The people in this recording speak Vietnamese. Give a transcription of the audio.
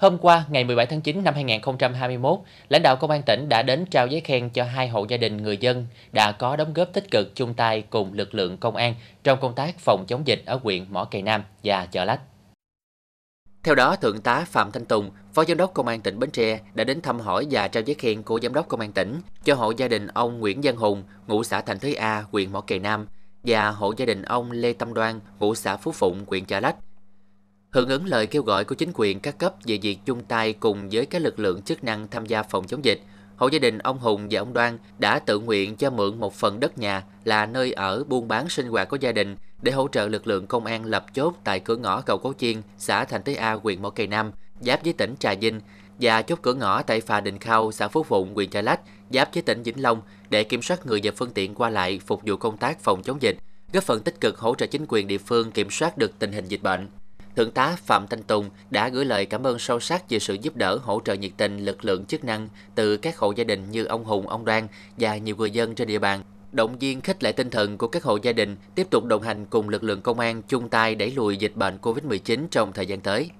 Hôm qua, ngày 17 tháng 9 năm 2021, lãnh đạo công an tỉnh đã đến trao giấy khen cho hai hộ gia đình người dân đã có đóng góp tích cực chung tay cùng lực lượng công an trong công tác phòng chống dịch ở huyện Mỏ Cày Nam và Chợ Lách. Theo đó, Thượng tá Phạm Thanh Tùng, Phó Giám đốc Công an tỉnh Bến Tre đã đến thăm hỏi và trao giấy khen của Giám đốc Công an tỉnh cho hộ gia đình ông Nguyễn Văn Hùng, ngụ xã Thành Thới A, huyện Mỏ Cày Nam và hộ gia đình ông Lê Tâm Đoan, ngụ xã Phú Phụng, huyện Chợ Lách Hưởng ứng lời kêu gọi của chính quyền các cấp về việc chung tay cùng với các lực lượng chức năng tham gia phòng chống dịch, hộ gia đình ông Hùng và ông Đoan đã tự nguyện cho mượn một phần đất nhà là nơi ở buôn bán sinh hoạt của gia đình để hỗ trợ lực lượng công an lập chốt tại cửa ngõ cầu Cố Chiên, xã Thành Tế A, huyện Mỏ Cày Nam, giáp với tỉnh Trà Vinh và chốt cửa ngõ tại phà Đình Khao, xã Phú Phụng, huyện Chợ Lách, giáp với tỉnh Vĩnh Long để kiểm soát người và phương tiện qua lại phục vụ công tác phòng chống dịch, góp phần tích cực hỗ trợ chính quyền địa phương kiểm soát được tình hình dịch bệnh. Thượng tá Phạm Thanh Tùng đã gửi lời cảm ơn sâu sắc về sự giúp đỡ hỗ trợ nhiệt tình lực lượng chức năng từ các hộ gia đình như ông Hùng, ông Đoan và nhiều người dân trên địa bàn. Động viên khích lệ tinh thần của các hộ gia đình tiếp tục đồng hành cùng lực lượng công an chung tay đẩy lùi dịch bệnh COVID-19 trong thời gian tới.